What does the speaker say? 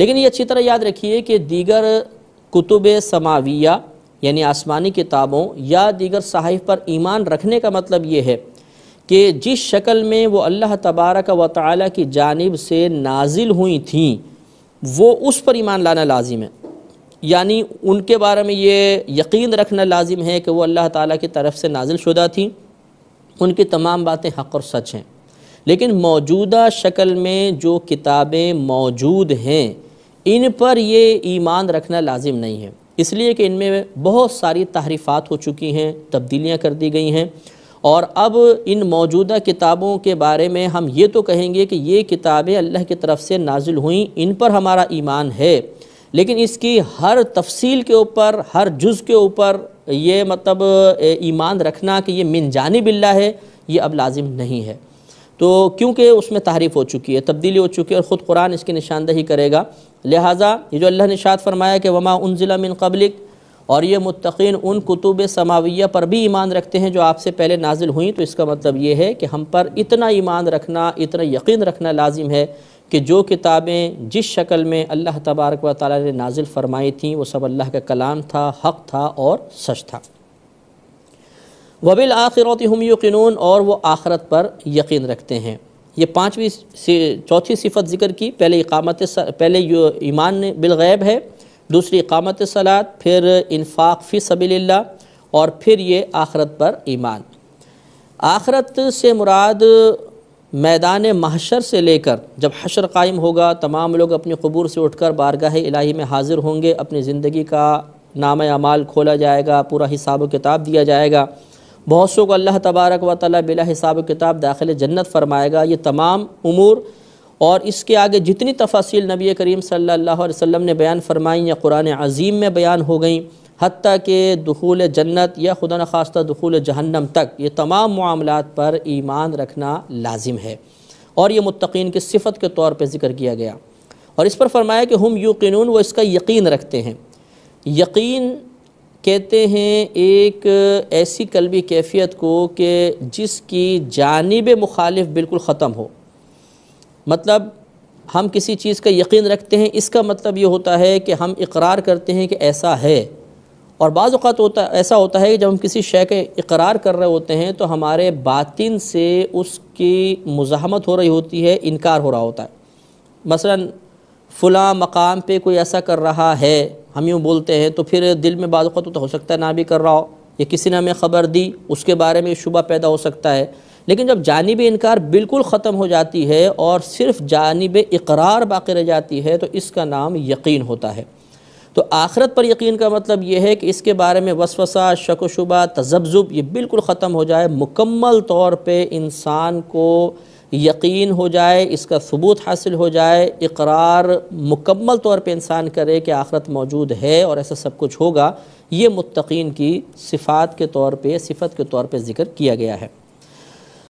लेकिन ये अच्छी तरह याद रखिए कि दीगर कुतुब समाविया यानी आसमानी किताबों या दीगर सहाइफ पर ईमान रखने का मतलब ये है कि जिस शक्ल में वो अल्लाह तबारक व ताली की जानब से नाजिल हुई थी वो उस पर ईमान लाना लाजिम है यानी उनके बारे में ये यकीन रखना लाजिम है कि वो अल्लाह ताला की तरफ से नाजिल शुदा थी उनकी तमाम बातें हक़ और सच हैं लेकिन मौजूदा शक्ल में जो किताबें मौजूद हैं इन पर ये ईमान रखना लाजिम नहीं है इसलिए कि इनमें बहुत सारी तहरीफ़ात हो चुकी हैं तब्दीलियाँ कर दी गई हैं और अब इन मौजूदा किताबों के बारे में हम ये तो कहेंगे कि ये किताबें अल्लाह की तरफ से नाजिल हुई इन पर हमारा ईमान है लेकिन इसकी हर तफसील के ऊपर हर जुज़ के ऊपर ये मतलब ईमान रखना कि ये मिन बिल्ला है ये अब लाजिम नहीं है तो क्योंकि उसमें तहरीफ हो चुकी है तब्दीली हो चुकी है और ख़ुद कुरान इसकी निशानदही करेगा लिहाजा ये जो अल्लाह ने शाद फरमाया कि वमा उन ज़िला मिन कबलिक और ये मुतकीन उन कुतुब समाविया पर भी ईमान रखते हैं जो आपसे पहले नाजिल हुई तो इसका मतलब ये है कि हम पर इतना ईमान रखना इतना यकीन रखना लाजिम है कि जो किताबें जिस शक्ल में अल्लाह तबारक व ताली ने नाजिल फरमाई थी वो सब अल्लाह का कलाम था हक़ था और सच था वबिल आखिरत हम यकीनून और वह आखरत पर यकीन रखते हैं ये पाँचवीं चौथी सिफत ज़िक्र की पहले इकामत पहले ईमान बिलगैब है दूसरी इकामत सलात फिर इनफाक फ़ी सबील और फिर ये आखरत पर ईमान आखरत से मुराद मैदान महशर से लेकर जब हशर कायम होगा तमाम लोग अपने कबूर से उठकर बारगाह इलाही में हाज़िर होंगे अपनी ज़िंदगी का नाम अमाल खोला जाएगा पूरा हिसाब किताब दिया जाएगा बहुत सो को अल्लाह तबारक व ताली बिला हिसाब किताब दाखिल जन्नत फरमाएगा ये तमाम उमूर और इसके आगे जितनी तफासिल नबी करीम सल्लल्लाहु अलैहि वसल्लम ने बयान फरमाई या कुरान अज़ीम में बयान हो गई हती के दखूल जन्नत या खुदा न खास्त दखूल जहन्नम तक ये तमाम मामलों पर ईमान रखना लाजिम है और ये मुतकीन की सिफत के तौर पर ज़िक्र किया गया और इस पर फरमाया कि हम यूकिन वो इसका यकीन रखते हैं यकीन कहते हैं एक ऐसी कलबी कैफियत को कि जिसकी जानब मुखालिफ बिल्कुल ख़त्म हो मतलब हम किसी चीज़ का यकीन रखते हैं इसका मतलब ये होता है कि हम इकरार करते हैं कि ऐसा है और बाज़ अवत होता ऐसा होता है कि जब हम किसी शय के इकरार कर रहे होते हैं तो हमारे बातिन से उसकी मुजामत हो रही होती है इनकार हो रहा होता है मसला फ़ला मकाम पे कोई ऐसा कर रहा है हम यूँ बोलते हैं तो फिर दिल में बाद तो हो सकता है ना भी कर रहा हो या किसी ने हमें ख़बर दी उसके बारे में शुबा पैदा हो सकता है लेकिन जब जानब इनकार बिल्कुल ख़त्म हो जाती है और सिर्फ जानब इकरार बाकी रह जाती है तो इसका नाम यकीन होता है तो आखरत पर यकीन का मतलब यह है कि इसके बारे में वसवसा शक शुबा तजब्ज़ुब ये बिल्कुल ख़त्म हो जाए मुकम्मल तौर पर इंसान को यकीन हो जाए इसका सबूत हासिल हो जाए इकरार मुकम्मल तौर पर इंसान करे कि आखरत मौजूद है और ऐसा सब कुछ होगा ये मुतकीन की सिफ़ात के तौर पर सिफत के तौर पर ज़िक्र किया गया है